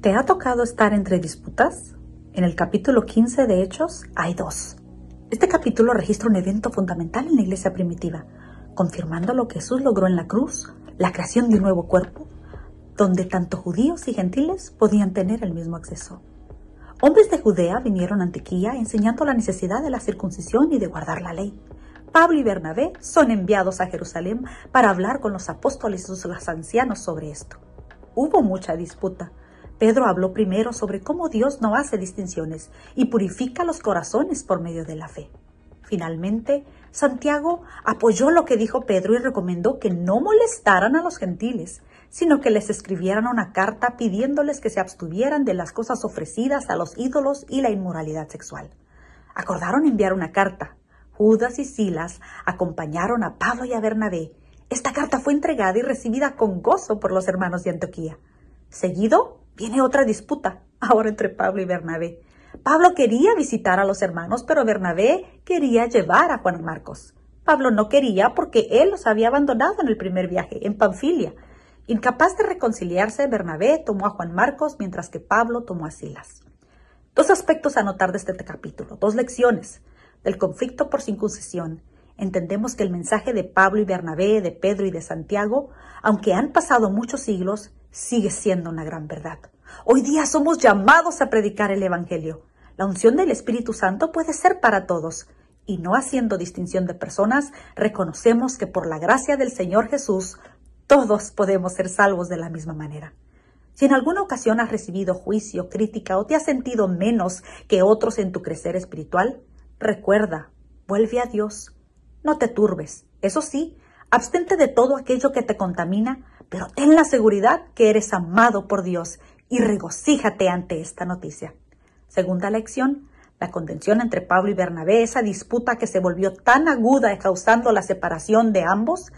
¿Te ha tocado estar entre disputas? En el capítulo 15 de Hechos hay dos. Este capítulo registra un evento fundamental en la iglesia primitiva, confirmando lo que Jesús logró en la cruz, la creación de un nuevo cuerpo, donde tanto judíos y gentiles podían tener el mismo acceso. Hombres de Judea vinieron a Antiquía enseñando la necesidad de la circuncisión y de guardar la ley. Pablo y Bernabé son enviados a Jerusalén para hablar con los apóstoles y los ancianos sobre esto. Hubo mucha disputa, Pedro habló primero sobre cómo Dios no hace distinciones y purifica los corazones por medio de la fe. Finalmente, Santiago apoyó lo que dijo Pedro y recomendó que no molestaran a los gentiles, sino que les escribieran una carta pidiéndoles que se abstuvieran de las cosas ofrecidas a los ídolos y la inmoralidad sexual. Acordaron enviar una carta. Judas y Silas acompañaron a Pablo y a Bernabé. Esta carta fue entregada y recibida con gozo por los hermanos de Antioquía. Seguido, Viene otra disputa, ahora entre Pablo y Bernabé. Pablo quería visitar a los hermanos, pero Bernabé quería llevar a Juan Marcos. Pablo no quería porque él los había abandonado en el primer viaje, en Panfilia. Incapaz de reconciliarse, Bernabé tomó a Juan Marcos mientras que Pablo tomó a Silas. Dos aspectos a notar de este capítulo, dos lecciones del conflicto por circuncisión entendemos que el mensaje de Pablo y Bernabé, de Pedro y de Santiago, aunque han pasado muchos siglos, sigue siendo una gran verdad. Hoy día somos llamados a predicar el Evangelio. La unción del Espíritu Santo puede ser para todos, y no haciendo distinción de personas, reconocemos que por la gracia del Señor Jesús, todos podemos ser salvos de la misma manera. Si en alguna ocasión has recibido juicio, crítica o te has sentido menos que otros en tu crecer espiritual, recuerda, vuelve a Dios, no te turbes, eso sí, abstente de todo aquello que te contamina, pero ten la seguridad que eres amado por Dios y regocíjate ante esta noticia. Segunda lección, la contención entre Pablo y Bernabé, esa disputa que se volvió tan aguda causando la separación de ambos,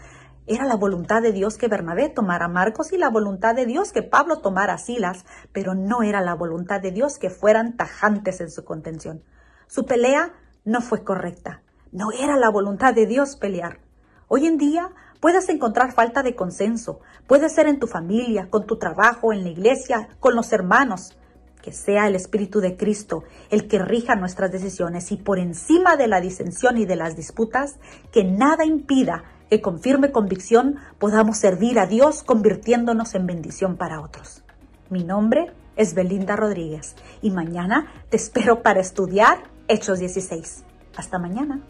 era la voluntad de Dios que Bernabé tomara a Marcos y la voluntad de Dios que Pablo tomara a Silas, pero no era la voluntad de Dios que fueran tajantes en su contención. Su pelea no fue correcta, no era la voluntad de Dios pelear. Hoy en día puedes encontrar falta de consenso. Puede ser en tu familia, con tu trabajo, en la iglesia, con los hermanos. Que sea el Espíritu de Cristo el que rija nuestras decisiones y por encima de la disensión y de las disputas, que nada impida que con firme convicción podamos servir a Dios convirtiéndonos en bendición para otros. Mi nombre es Belinda Rodríguez y mañana te espero para estudiar Hechos 16. Hasta mañana.